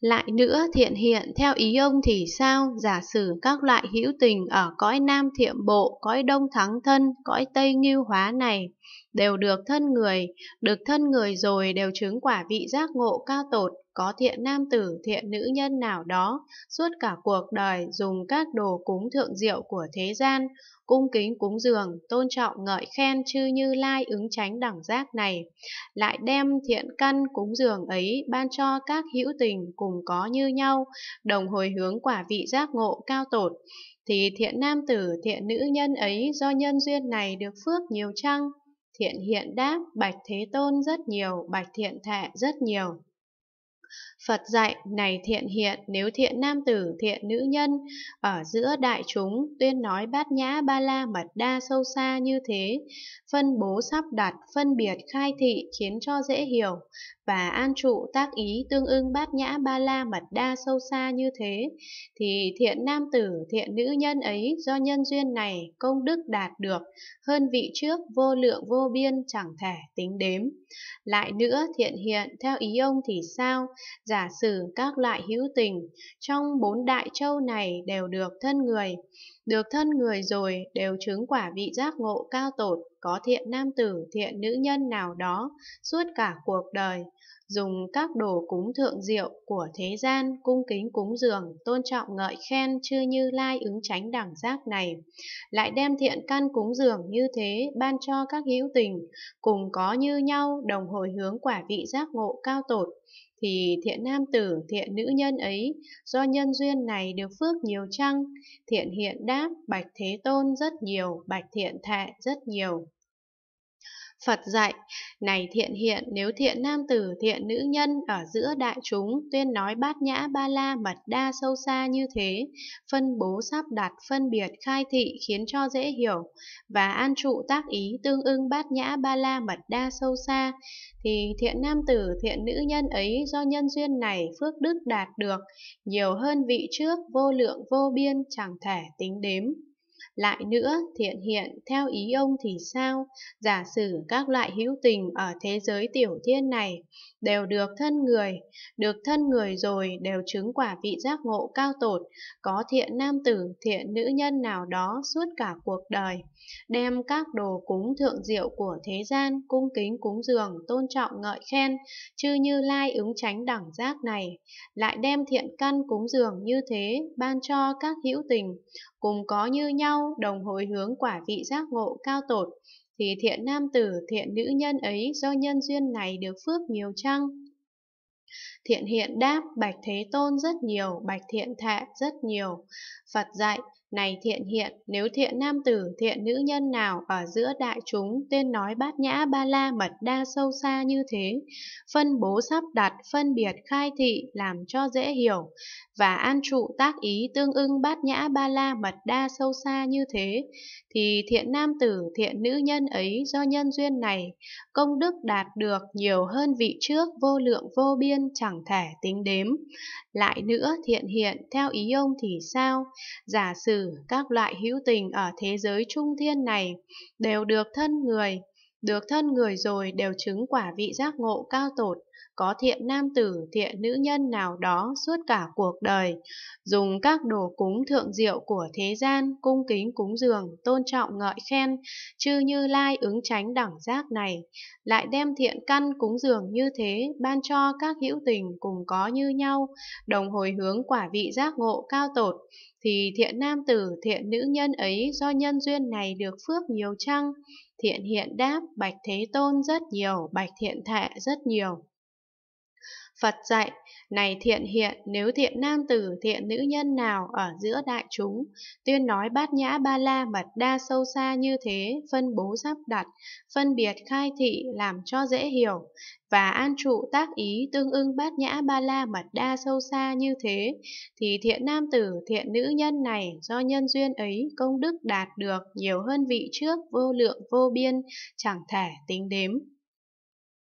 Lại nữa thiện hiện theo ý ông thì sao, giả sử các loại hữu tình ở cõi nam thiệm bộ, cõi đông thắng thân, cõi tây nghiêu hóa này, đều được thân người, được thân người rồi đều chứng quả vị giác ngộ cao tột, có thiện nam tử thiện nữ nhân nào đó suốt cả cuộc đời dùng các đồ cúng thượng diệu của thế gian, cung kính cúng dường, tôn trọng ngợi khen chư như lai ứng tránh đẳng giác này, lại đem thiện căn cúng dường ấy ban cho các hữu tình cùng có như nhau, đồng hồi hướng quả vị giác ngộ cao tột thì thiện nam tử thiện nữ nhân ấy do nhân duyên này được phước nhiều chăng? Thiện hiện đáp, bạch thế tôn rất nhiều, bạch thiện thệ rất nhiều. Phật dạy này thiện hiện nếu thiện nam tử thiện nữ nhân ở giữa đại chúng tuyên nói bát nhã ba la mật đa sâu xa như thế, phân bố sắp đặt, phân biệt khai thị khiến cho dễ hiểu và an trụ tác ý tương ưng bát nhã ba la mật đa sâu xa như thế thì thiện nam tử thiện nữ nhân ấy do nhân duyên này công đức đạt được hơn vị trước vô lượng vô biên chẳng thể tính đếm. Lại nữa thiện hiện theo ý ông thì sao? giả sử các loại hữu tình trong bốn đại châu này đều được thân người. Được thân người rồi đều chứng quả vị giác ngộ cao tột, có thiện nam tử, thiện nữ nhân nào đó suốt cả cuộc đời, dùng các đồ cúng thượng diệu của thế gian, cung kính cúng dường, tôn trọng ngợi khen chưa như lai ứng tránh đẳng giác này. Lại đem thiện căn cúng dường như thế ban cho các hữu tình, cùng có như nhau đồng hồi hướng quả vị giác ngộ cao tột, thì thiện nam tử, thiện nữ nhân ấy, do nhân duyên này được phước nhiều chăng? Thiện hiện đáp, bạch thế tôn rất nhiều, bạch thiện thệ rất nhiều. Phật dạy, này thiện hiện, nếu thiện nam tử, thiện nữ nhân ở giữa đại chúng, tuyên nói bát nhã ba la mật đa sâu xa như thế, phân bố sắp đặt, phân biệt, khai thị khiến cho dễ hiểu, và an trụ tác ý tương ưng bát nhã ba la mật đa sâu xa, thì thiện nam tử, thiện nữ nhân ấy do nhân duyên này phước đức đạt được, nhiều hơn vị trước, vô lượng vô biên chẳng thể tính đếm. Lại nữa, thiện hiện, theo ý ông thì sao? Giả sử các loại hữu tình ở thế giới tiểu thiên này đều được thân người, được thân người rồi đều chứng quả vị giác ngộ cao tột, có thiện nam tử, thiện nữ nhân nào đó suốt cả cuộc đời, đem các đồ cúng thượng diệu của thế gian, cung kính cúng dường, tôn trọng ngợi khen, chư như lai ứng tránh đẳng giác này, lại đem thiện căn cúng dường như thế, ban cho các hữu tình, cùng có như nhau nhau đồng hồi hướng quả vị giác ngộ cao tột, thì thiện nam tử, thiện nữ nhân ấy do nhân duyên này được phước nhiều chăng? Thiện hiện đáp, bạch thế tôn rất nhiều, bạch thiện thạ rất nhiều. Phật dạy, này thiện hiện, nếu thiện nam tử, thiện nữ nhân nào ở giữa đại chúng tên nói bát nhã ba la mật đa sâu xa như thế, phân bố sắp đặt, phân biệt khai thị làm cho dễ hiểu, và an trụ tác ý tương ưng bát nhã ba la mật đa sâu xa như thế, thì thiện nam tử, thiện nữ nhân ấy do nhân duyên này, công đức đạt được nhiều hơn vị trước vô lượng vô biên chẳng thể tính đếm. Lại nữa thiện hiện, theo ý ông thì sao? Giả sử các loại hữu tình ở thế giới trung thiên này đều được thân người, được thân người rồi đều chứng quả vị giác ngộ cao tột, có thiện nam tử, thiện nữ nhân nào đó suốt cả cuộc đời, dùng các đồ cúng thượng diệu của thế gian, cung kính cúng dường, tôn trọng ngợi khen, chư như lai ứng tránh đẳng giác này, lại đem thiện căn cúng dường như thế, ban cho các hữu tình cùng có như nhau, đồng hồi hướng quả vị giác ngộ cao tột, thì thiện nam tử thiện nữ nhân ấy do nhân duyên này được phước nhiều chăng? Thiện hiện đáp, bạch thế tôn rất nhiều, bạch thiện thệ rất nhiều. Phật dạy, này thiện hiện, nếu thiện nam tử, thiện nữ nhân nào ở giữa đại chúng, tuyên nói bát nhã ba la mật đa sâu xa như thế, phân bố sắp đặt, phân biệt khai thị làm cho dễ hiểu, và an trụ tác ý tương ưng bát nhã ba la mật đa sâu xa như thế, thì thiện nam tử, thiện nữ nhân này do nhân duyên ấy công đức đạt được nhiều hơn vị trước vô lượng vô biên, chẳng thể tính đếm.